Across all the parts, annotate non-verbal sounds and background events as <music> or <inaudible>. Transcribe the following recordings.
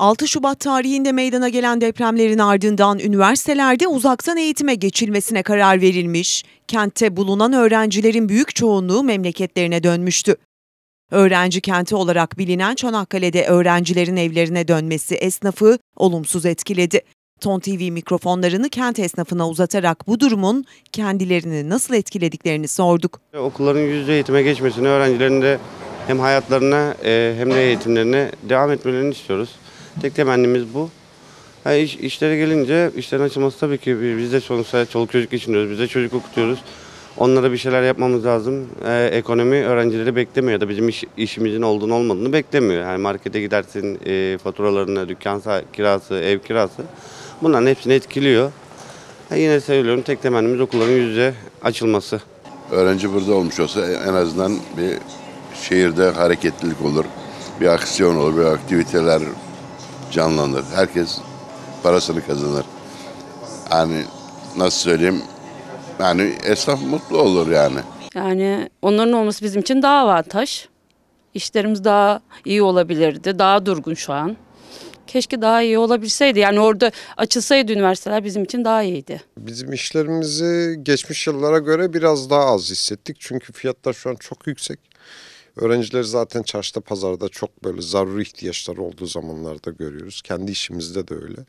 6 Şubat tarihinde meydana gelen depremlerin ardından üniversitelerde uzaktan eğitime geçilmesine karar verilmiş, kentte bulunan öğrencilerin büyük çoğunluğu memleketlerine dönmüştü. Öğrenci kenti olarak bilinen Çanakkale'de öğrencilerin evlerine dönmesi esnafı olumsuz etkiledi. Ton TV mikrofonlarını kent esnafına uzatarak bu durumun kendilerini nasıl etkilediklerini sorduk. Okulların yüzde eğitime geçmesini, öğrencilerin de hem hayatlarına e, hem de eğitimlerine devam etmelerini istiyoruz. Tek temennimiz bu. Yani iş, işlere gelince işlerin açılması tabii ki biz de sonuçta çoluk çocuk geçiniyoruz. Biz de çocuk okutuyoruz. Onlara bir şeyler yapmamız lazım. Ee, ekonomi öğrencileri beklemiyor ya da bizim iş, işimizin olduğunu olmadığını beklemiyor. Yani markete gidersin e, faturalarını, dükkan kirası, ev kirası bunların hepsini etkiliyor. Yani yine söylüyorum tek temennimiz okulların yüz açılması. Öğrenci burada olmuş olsa e, en azından bir şehirde hareketlilik olur. Bir aksiyon olur, bir aktiviteler canlanır. Herkes parasını kazanır. Yani nasıl söyleyeyim yani esnaf mutlu olur yani. Yani onların olması bizim için daha avantaj. İşlerimiz daha iyi olabilirdi. Daha durgun şu an. Keşke daha iyi olabilseydi. Yani orada açılsaydı üniversiteler bizim için daha iyiydi. Bizim işlerimizi geçmiş yıllara göre biraz daha az hissettik. Çünkü fiyatlar şu an çok yüksek. Öğrencileri zaten çarşıda pazarda çok böyle zaruri ihtiyaçları olduğu zamanlarda görüyoruz. Kendi işimizde de öyle.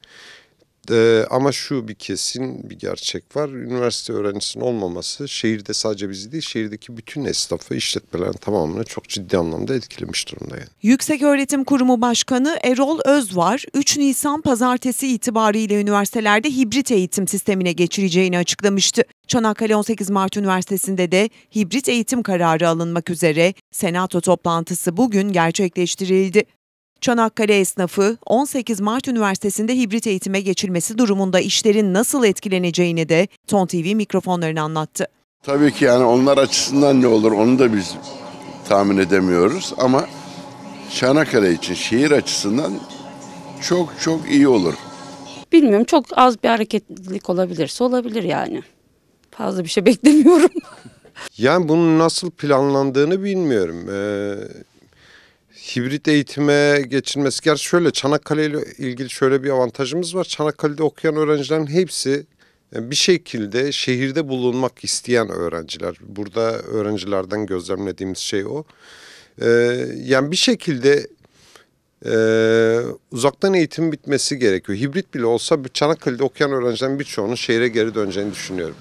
Ee, ama şu bir kesin bir gerçek var. Üniversite öğrencisinin olmaması şehirde sadece bizi değil şehirdeki bütün esnafı işletmelerin tamamını çok ciddi anlamda etkilemiş durumda yani. Yüksek Öğretim Kurumu Başkanı Erol Özvar 3 Nisan pazartesi itibariyle üniversitelerde hibrit eğitim sistemine geçireceğini açıklamıştı. Çanakkale 18 Mart Üniversitesi'nde de hibrit eğitim kararı alınmak üzere senato toplantısı bugün gerçekleştirildi. Çanakkale esnafı 18 Mart Üniversitesi'nde hibrit eğitime geçilmesi durumunda işlerin nasıl etkileneceğini de Ton TV mikrofonlarını anlattı. Tabii ki yani onlar açısından ne olur onu da biz tahmin edemiyoruz ama Çanakkale için şehir açısından çok çok iyi olur. Bilmiyorum çok az bir hareketlilik olabilirse olabilir yani. Fazla bir şey <laughs> beklemiyorum. yani bunun nasıl planlandığını bilmiyorum. Ee, hibrit eğitime geçilmesi. Gerçi şöyle Çanakkale ile ilgili şöyle bir avantajımız var. Çanakkale'de okuyan öğrencilerin hepsi e, bir şekilde şehirde bulunmak isteyen öğrenciler. Burada öğrencilerden gözlemlediğimiz şey o. E, yani bir şekilde e, uzaktan eğitim bitmesi gerekiyor. Hibrit bile olsa Çanakkale'de okuyan öğrencilerin birçoğunun şehre geri döneceğini düşünüyorum.